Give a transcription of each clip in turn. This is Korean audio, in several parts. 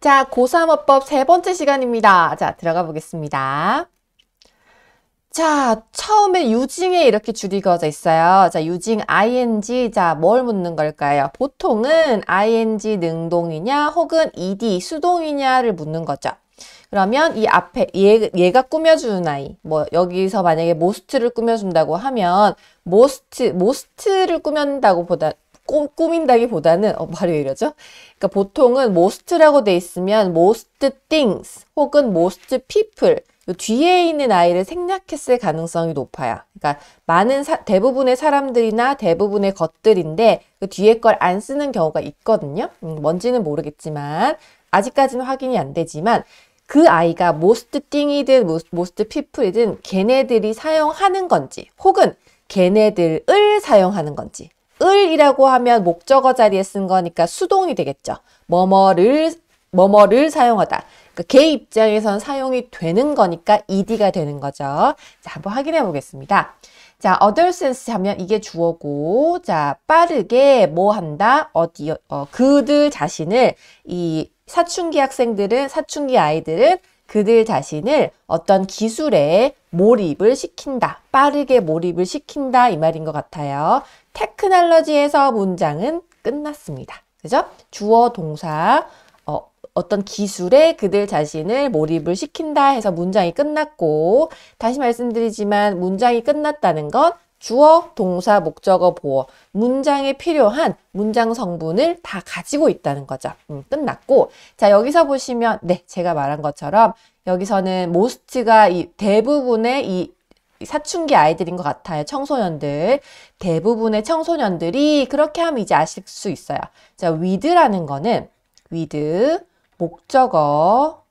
자, 고3어법 세 번째 시간입니다. 자, 들어가 보겠습니다. 자, 처음에 유징에 이렇게 줄이 그어져 있어요. 자, 유징 ing. 자, 뭘 묻는 걸까요? 보통은 ing 능동이냐 혹은 ed 수동이냐를 묻는 거죠. 그러면 이 앞에 얘, 얘가 꾸며주는 아이 뭐 여기서 만약에 most를 꾸며준다고 하면 most, most를 꾸며다고 보다 꾸민다기보다는 어, 말이 왜 이러죠? 그러니까 보통은 most라고 돼 있으면 most things 혹은 most people 뒤에 있는 아이를 생략했을 가능성이 높아요. 그러니까 많은 사, 대부분의 사람들이나 대부분의 것들인데 그 뒤에 걸 안 쓰는 경우가 있거든요. 음, 뭔지는 모르겠지만 아직까지는 확인이 안 되지만 그 아이가 most thing이든 most people이든 걔네들이 사용하는 건지 혹은 걔네들을 사용하는 건지 을이라고 하면 목적어 자리에 쓴 거니까 수동이 되겠죠. 뭐뭐를 뭐뭐를 사용하다. 그러니까 걔 입장에선 사용이 되는 거니까 ed가 되는 거죠. 자, 한번 확인해 보겠습니다. 자, other sense 하면 이게 주어고, 자, 빠르게 뭐 한다? 어디, 어, 그들 자신을 이 사춘기 학생들은, 사춘기 아이들은 그들 자신을 어떤 기술에 몰입을 시킨다. 빠르게 몰입을 시킨다. 이 말인 것 같아요. 테크놀로지에서 문장은 끝났습니다. 그죠? 주어 동사, 어, 어떤 기술에 그들 자신을 몰입을 시킨다 해서 문장이 끝났고, 다시 말씀드리지만 문장이 끝났다는 건 주어, 동사, 목적어, 보어 문장에 필요한 문장 성분을 다 가지고 있다는 거죠. 음, 끝났고 자 여기서 보시면 네 제가 말한 것처럼 여기서는 most가 이 대부분의 이 사춘기 아이들인 것 같아요. 청소년들. 대부분의 청소년들이 그렇게 하면 이제 아실 수 있어요. 자, with라는 거는 with, 목적어,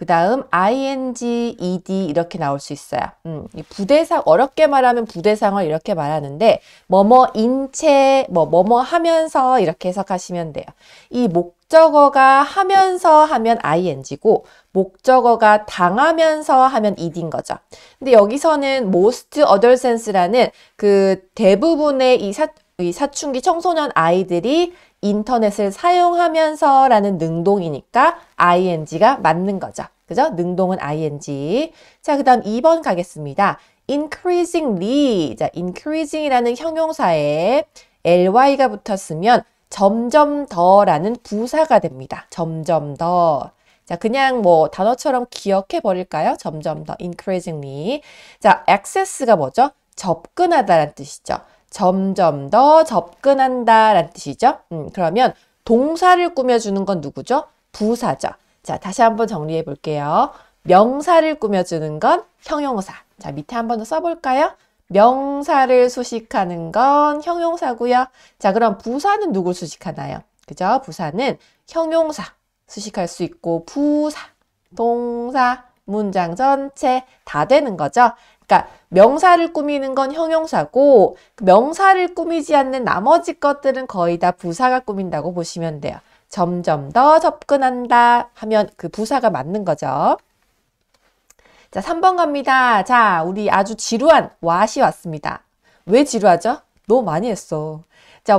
그 다음 ing, ed 이렇게 나올 수 있어요. 음, 부대상 어렵게 말하면 부대상을 이렇게 말하는데 뭐뭐 인체 뭐 뭐뭐 하면서 이렇게 해석하시면 돼요. 이 목적어가 하면서 하면 ing고 목적어가 당하면서 하면 ed인 거죠. 근데 여기서는 most a d o l e s e n s e 라는그 대부분의 이, 사, 이 사춘기 청소년 아이들이 인터넷을 사용하면서 라는 능동이니까 ing가 맞는 거죠. 그죠? 능동은 ing. 자, 그 다음 2번 가겠습니다. increasingly. 자, increasing이라는 형용사에 ly가 붙었으면 점점 더라는 부사가 됩니다. 점점 더. 자, 그냥 뭐 단어처럼 기억해 버릴까요? 점점 더 increasingly. 자, access가 뭐죠? 접근하다는 뜻이죠. 점점 더접근한다라는 뜻이죠. 음, 그러면 동사를 꾸며주는 건 누구죠? 부사죠. 자, 다시 한번 정리해 볼게요. 명사를 꾸며주는 건 형용사. 자, 밑에 한 번 더 써볼까요? 명사를 수식하는 건 형용사고요. 자, 그럼 부사는 누굴 수식하나요? 그죠? 부사는 형용사 수식할 수 있고 부사, 동사, 문장 전체 다 되는 거죠. 그러니까 명사를 꾸미는 건 형용사고 명사를 꾸미지 않는 나머지 것들은 거의 다 부사가 꾸민다고 보시면 돼요. 점점 더 접근한다 하면 그 부사가 맞는 거죠. 자, 3번 갑니다. 자, 우리 아주 지루한 왓이 왔습니다. 왜 지루하죠? 너무 많이 했어.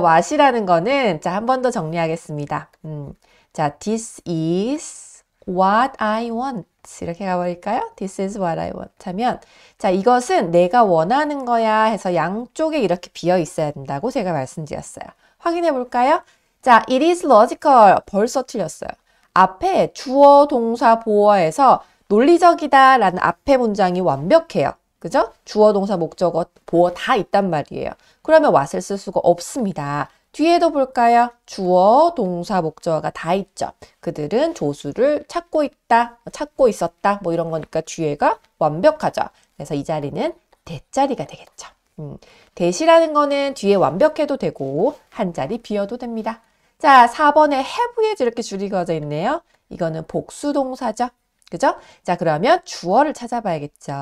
자, 왓이라는 거는 자, 한 번 더 정리하겠습니다. 음. 자, this is what I want. 이렇게 가버릴까요? This is what I want 하면 자 이것은 내가 원하는 거야 해서 양쪽에 이렇게 비어 있어야 된다고 제가 말씀드렸어요. 확인해 볼까요? 자, it is logical. 벌써 틀렸어요. 앞에 주어 동사 보어에서 논리적이다 라는 앞에 문장이 완벽해요. 그죠? 주어 동사 목적어 보어 다 있단 말이에요. 그러면 what을 쓸 수가 없습니다. 뒤에도 볼까요? 주어, 동사, 목적어가 다 있죠. 그들은 조수를 찾고 있다, 찾고 있었다 뭐 이런 거니까 뒤에가 완벽하죠. 그래서 이 자리는 대자리가 되겠죠. 음, 대시라는 거는 뒤에 완벽해도 되고 한 자리 비어도 됩니다. 자, 4번에 have에 이렇게 줄이어져 있네요. 이거는 복수동사죠. 그죠? 자, 그러면 주어를 찾아봐야겠죠.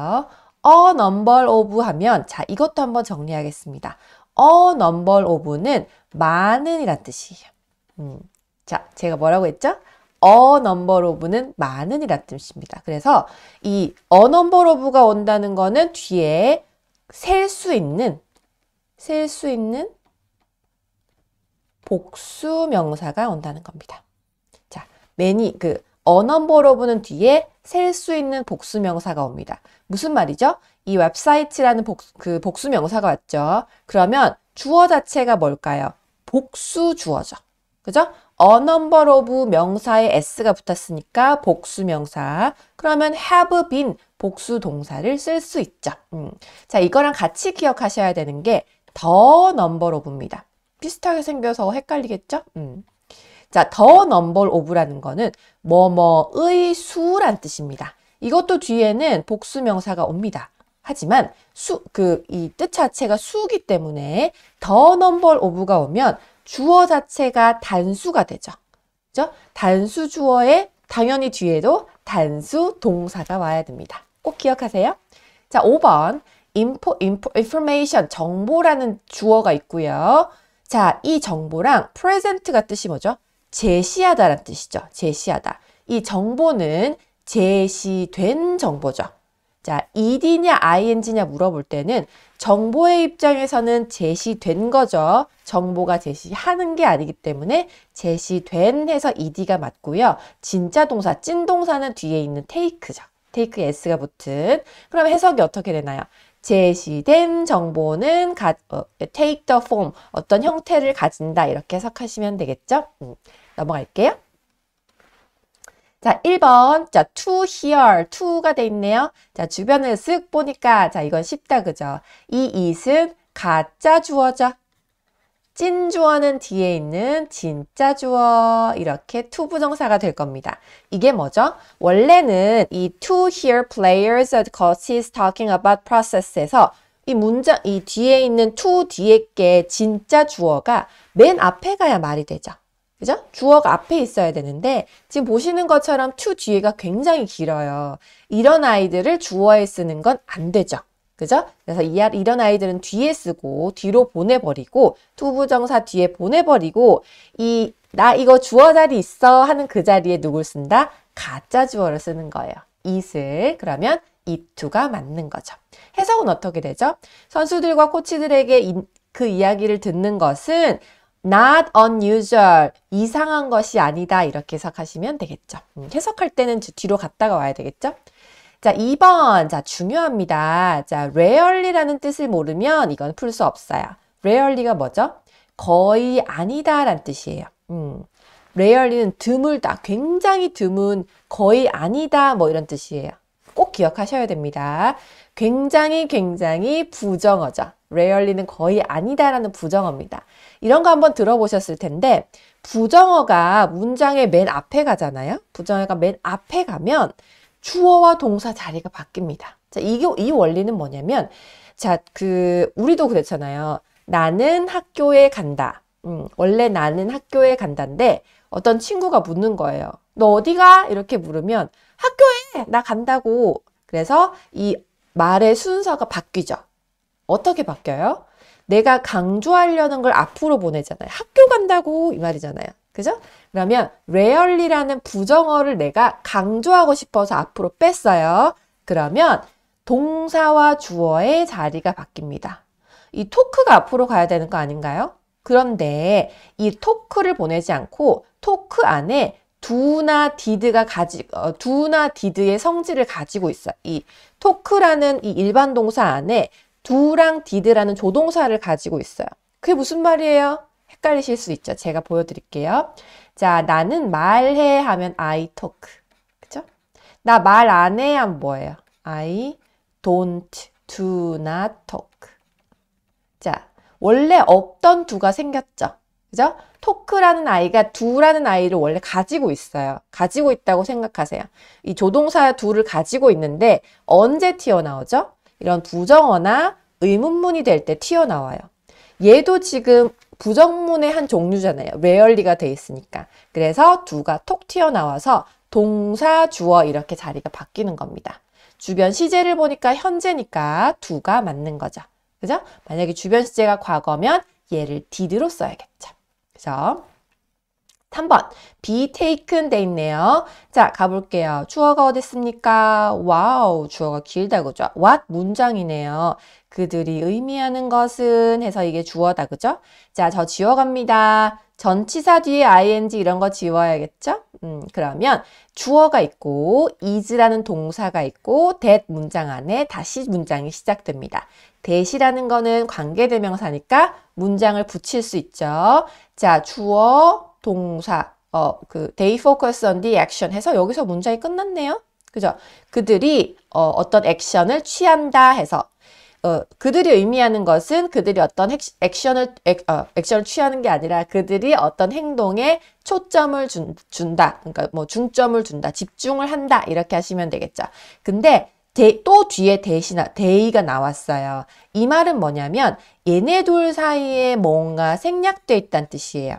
a number of 하면 자, 이것도 한번 정리하겠습니다. a number of는 많은 이란 뜻이에요. 음. 자, 제가 뭐라고 했죠? a number of는 많은 이란 뜻입니다. 그래서 이 a number of가 온다는 거는 뒤에 셀 수 있는 셀 수 있는 복수 명사가 온다는 겁니다. 자, many 그 어넘버러브는 뒤에 셀 수 있는 복수 명사가 옵니다. 무슨 말이죠? 이 웹사이트라는 복, 그 복수 명사가 왔죠. 그러면 주어 자체가 뭘까요? 복수 주어죠. 그죠? a n 버 m 브 명사에 s가 붙었으니까 복수 명사. 그러면 have been 복수 동사를 쓸 수 있죠. 음. 자, 이거랑 같이 기억하셔야 되는 게 더 넘버 오브입니다. 비슷하게 생겨서 헷갈리겠죠? 음. 자, 더 넘버 오브라는 거는 뭐뭐의 수란 뜻입니다. 이것도 뒤에는 복수명사가 옵니다. 하지만 수 그 이 뜻 자체가 수기 때문에 더 넘버 오브가 오면 주어 자체가 단수가 되죠. 그죠? 단수 주어에 당연히 뒤에도 단수 동사가 와야 됩니다. 꼭 기억하세요. 자, 5번 info, info, information 정보라는 주어가 있고요. 자, 이 정보랑 present가 뜻이 뭐죠? 제시하다란 뜻이죠. 제시하다. 이 정보는 제시된 정보죠. 자, ed냐 ing냐 물어볼 때는 정보의 입장에서는 제시된 거죠. 정보가 제시하는 게 아니기 때문에 제시된 해서 ed가 맞고요. 진짜 동사, 찐 동사는 뒤에 있는 take죠. take s가 붙은. 그럼 해석이 어떻게 되나요? 제시된 정보는 가, 어, take the form, 어떤 형태를 가진다 이렇게 해석하시면 되겠죠? 음, 넘어갈게요. 자, 1번. 자, to here. to가 돼 있네요. 자, 주변을 쓱 보니까 자, 이건 쉽다. 그죠? 이 i t 가짜 주어죠. 찐 주어는 뒤에 있는 진짜 주어 이렇게 to 부정사가 될 겁니다. 이게 뭐죠? 원래는 이 to hear players at Cotis talking about process에서 이 문장 이 뒤에 있는 to 뒤에 게 진짜 주어가 맨 앞에 가야 말이 되죠. 그죠? 주어가 앞에 있어야 되는데 지금 보시는 것처럼 to 뒤에가 굉장히 길어요. 이런 아이들을 주어에 쓰는 건 안 되죠. 그죠? 그래서 이, 아, 이런 아이들은 뒤에 쓰고 뒤로 보내버리고 투부정사 뒤에 보내버리고 이 나 이거 주어 자리 있어 하는 그 자리에 누굴 쓴다? 가짜 주어를 쓰는 거예요. 이슬 그러면 이투가 맞는 거죠. 해석은 어떻게 되죠? 선수들과 코치들에게 이, 그 이야기를 듣는 것은 not unusual, 이상한 것이 아니다 이렇게 해석하시면 되겠죠. 음, 해석할 때는 뒤로 갔다가 와야 되겠죠. 자, 2번. 자, 중요합니다. 자, rarely라는 뜻을 모르면 이건 풀 수 없어요. rarely가 뭐죠? 거의 아니다 라는 뜻이에요. 음. rarely는 드물다, 아, 굉장히 드문, 거의 아니다 뭐 이런 뜻이에요. 꼭 기억하셔야 됩니다. 굉장히 굉장히 부정어죠. rarely는 거의 아니다라는 부정어입니다. 이런 거 한번 들어보셨을 텐데 부정어가 문장의 맨 앞에 가잖아요. 부정어가 맨 앞에 가면 주어와 동사 자리가 바뀝니다. 자, 이게, 이 원리는 뭐냐면, 자, 그, 우리도 그렇잖아요. 나는 학교에 간다. 음, 원래 나는 학교에 간다인데, 어떤 친구가 묻는 거예요. 너 어디가? 이렇게 물으면, 학교에! 나 간다고. 그래서 이 말의 순서가 바뀌죠. 어떻게 바뀌어요? 내가 강조하려는 걸 앞으로 보내잖아요. 학교 간다고 이 말이잖아요. 그죠? 그러면 rarely라는 부정어를 내가 강조하고 싶어서 앞으로 뺐어요. 그러면 동사와 주어의 자리가 바뀝니다. 이 토크가 앞으로 가야 되는 거 아닌가요? 그런데 이 토크를 보내지 않고 토크 안에 두나 디드가 가지 어, 두나 디드의 성질을 가지고 있어. 이 토크라는 이 일반 동사 안에 두랑 디드라는 조동사를 가지고 있어요. 그게 무슨 말이에요? 헷갈리실 수 있죠. 제가 보여드릴게요. 자, 나는 말해 하면 I talk. 그죠? 나 말 안해 하면 뭐예요? I don't, do not talk. 자, 원래 없던 두가 생겼죠. 그죠? 토크라는 아이가 두라는 아이를 원래 가지고 있어요. 가지고 있다고 생각하세요. 이 조동사 두를 가지고 있는데 언제 튀어나오죠? 이런 부정어나 의문문이 될 때 튀어나와요. 얘도 지금 부정문의 한 종류잖아요. 레얼리가돼 있으니까. 그래서 두가 톡 튀어나와서 동사, 주어 이렇게 자리가 바뀌는 겁니다. 주변 시제를 보니까 현재니까 두가 맞는 거죠. 그죠? 만약에 주변 시제가 과거면 얘를 did로 써야겠죠. 그죠? 3번 be taken 돼 있네요. 자 가볼게요. 주어가 어딨습니까? 와우 주어가 길다 그죠? what 문장이네요. 그들이 의미하는 것은 해서 이게 주어다 그죠? 자 저 지워갑니다. 전치사 뒤에 ing 이런 거 지워야겠죠? 음, 그러면 주어가 있고 is라는 동사가 있고 that 문장 안에 다시 문장이 시작됩니다. that이라는 거는 관계대명사니까 문장을 붙일 수 있죠. 자, 주어, 동사 어, 그 they focus on the action 해서 여기서 문장이 끝났네요. 그죠? 그들이 어, 어떤 액션을 취한다 해서 어, 그들이 의미하는 것은 그들이 어떤 핵, 액션을 액, 어, 액션을 취하는 게 아니라 그들이 어떤 행동에 초점을 준, 준다. 그러니까 뭐 중점을 준다. 집중을 한다. 이렇게 하시면 되겠죠. 근데 데, 또 뒤에 대신하 데이가 나왔어요. 이 말은 뭐냐면 얘네 둘 사이에 뭔가 생략돼 있다는 뜻이에요.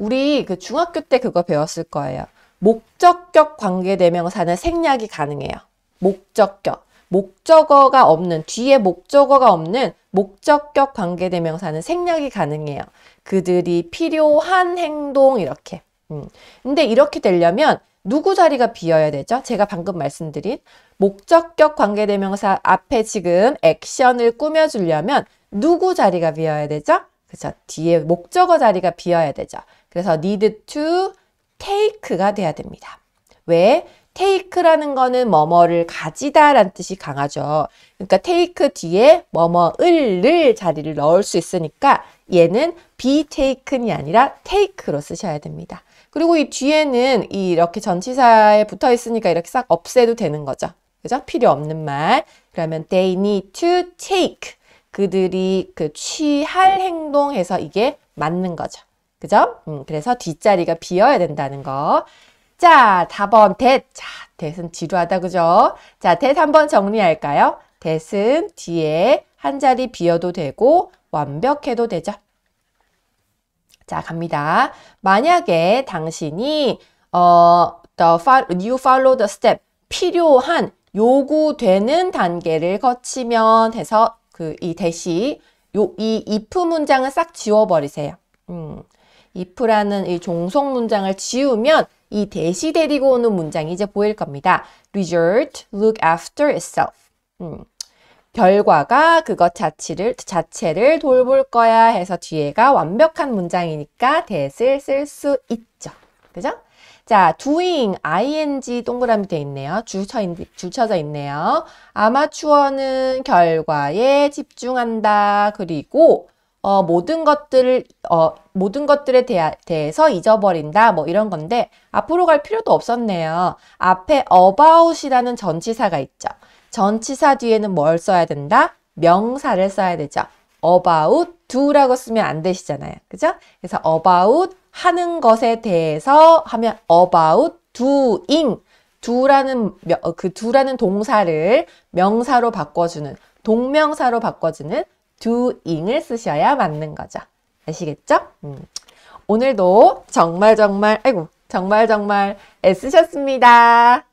우리 그 중학교 때 그거 배웠을 거예요. 목적격 관계대명사는 생략이 가능해요. 목적격. 목적어가 없는, 뒤에 목적어가 없는 목적격 관계대명사는 생략이 가능해요. 그들이 필요한 행동, 이렇게. 음. 근데 이렇게 되려면 누구 자리가 비어야 되죠? 제가 방금 말씀드린 목적격 관계대명사 앞에 지금 액션을 꾸며주려면 누구 자리가 비어야 되죠? 그죠? 뒤에 목적어 자리가 비어야 되죠. 그래서 need to take가 돼야 됩니다. 왜? take라는 거는 뭐뭐를 가지다 라는 뜻이 강하죠. 그러니까 take 뒤에 뭐뭐을를 자리를 넣을 수 있으니까 얘는 be taken이 아니라 take로 쓰셔야 됩니다. 그리고 이 뒤에는 이렇게 전치사에 붙어 있으니까 이렇게 싹 없애도 되는 거죠. 그죠? 필요 없는 말. 그러면 they need to take. 그들이 그 취할 행동해서 이게 맞는 거죠. 그죠? 음, 그래서 뒷자리가 비어야 된다는 거. 자, 4번 대. 자, 대은 지루하다 그죠? 자, 대 한번 정리할까요? 대은 뒤에 한 자리 비어도 되고 완벽해도 되죠. 자, 갑니다. 만약에 당신이 어, the you follow the step 필요한 요구되는 단계를 거치면 해서 그 이 대시 요이 if 문장은 싹 지워버리세요. 음. if라는 이 종속 문장을 지우면 이 대시 데리고 오는 문장이 이제 보일 겁니다. Result look after itself. 음. 결과가 그것 자체를, 자체를 돌볼 거야 해서 뒤에가 완벽한 문장이니까 대을 쓸 수 있죠. 그죠? 자, doing, ing 동그라미 돼 있네요. 줄쳐, 줄쳐져 있네요. 아마추어는 결과에 집중한다. 그리고 어, 모든 것들을 어, 모든 것들에 대하, 대해서 잊어버린다 뭐 이런 건데 앞으로 갈 필요도 없었네요. 앞에 about이라는 전치사가 있죠. 전치사 뒤에는 뭘 써야 된다? 명사를 써야 되죠. about do라고 쓰면 안 되시잖아요. 그죠? 그래서 about 하는 것에 대해서 하면 about doing do라는 어, 그 do라는 동사를 명사로 바꿔주는 동명사로 바꿔주는 doing을 쓰셔야 맞는 거죠. 아시겠죠? 음. 오늘도 정말 정말 아이고 정말 정말 애쓰셨습니다.